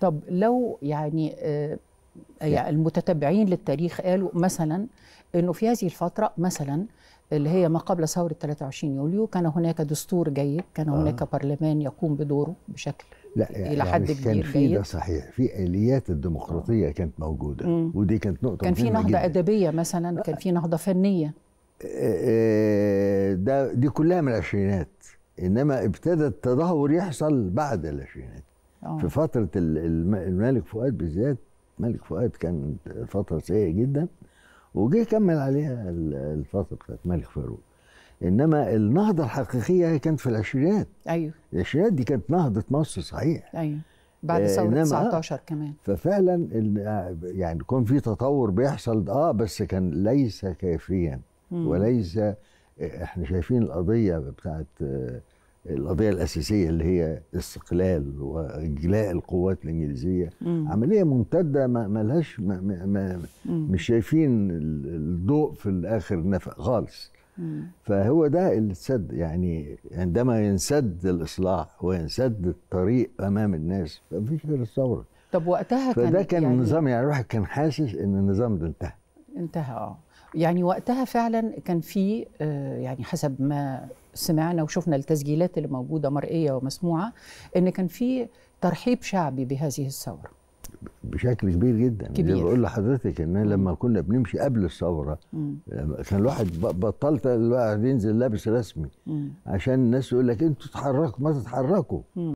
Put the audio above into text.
طب لو يعني آه، المتتبعين للتاريخ قالوا مثلا انه في هذه الفتره مثلا اللي هي ما قبل ثوره 23 يوليو كان هناك دستور جيد كان آه. هناك آه. برلمان يقوم بدوره بشكل لا يعني الى حد كبير كان في ده صحيح في اليات الديمقراطيه آه. كانت موجوده مم. ودي كانت نقطه كان في نهضه جداً. ادبيه مثلا آه. كان في نهضه فنيه آه، ده دي كلها من العشرينات انما ابتدى التدهور يحصل بعد العشرينات أوه. في فتره الملك فؤاد بالذات الملك فؤاد كان فتره سيئه جدا وجه كمل عليها الفتره بتاعت الملك فاروق انما النهضه الحقيقيه هي كانت في العشرينات ايوه العشرينات دي كانت نهضه مصر صحيح ايوه بعد آه، ثوره 19 كمان ففعلا يعني كان في تطور بيحصل اه بس كان ليس كافيا وليس آه، احنا شايفين القضيه بتاعت آه، القضيه الاساسيه اللي هي استقلال واجلاء القوات الانجليزيه مم. عمليه ممتده ما لهاش ما ما مش شايفين الضوء في الاخر نفق خالص فهو ده اللي اتسد يعني عندما ينسد الاصلاح وينسد الطريق امام الناس مفيش غير الثوره طب وقتها كان فده كان يعني النظام يعني الواحد كان حاسس ان النظام ده انتهى انتهى اه يعني وقتها فعلا كان في آه، يعني حسب ما سمعنا وشفنا التسجيلات اللي موجوده مرئيه ومسموعه ان كان في ترحيب شعبي بهذه الثوره بشكل كبير جدا كبير. زي بقول لحضرتك ان لما كنا بنمشي قبل الثوره آه، كان الواحد بطلت الواحد ينزل لابس رسمي مم. عشان الناس يقول لك انتوا تتحركوا ما تتحركوا مم.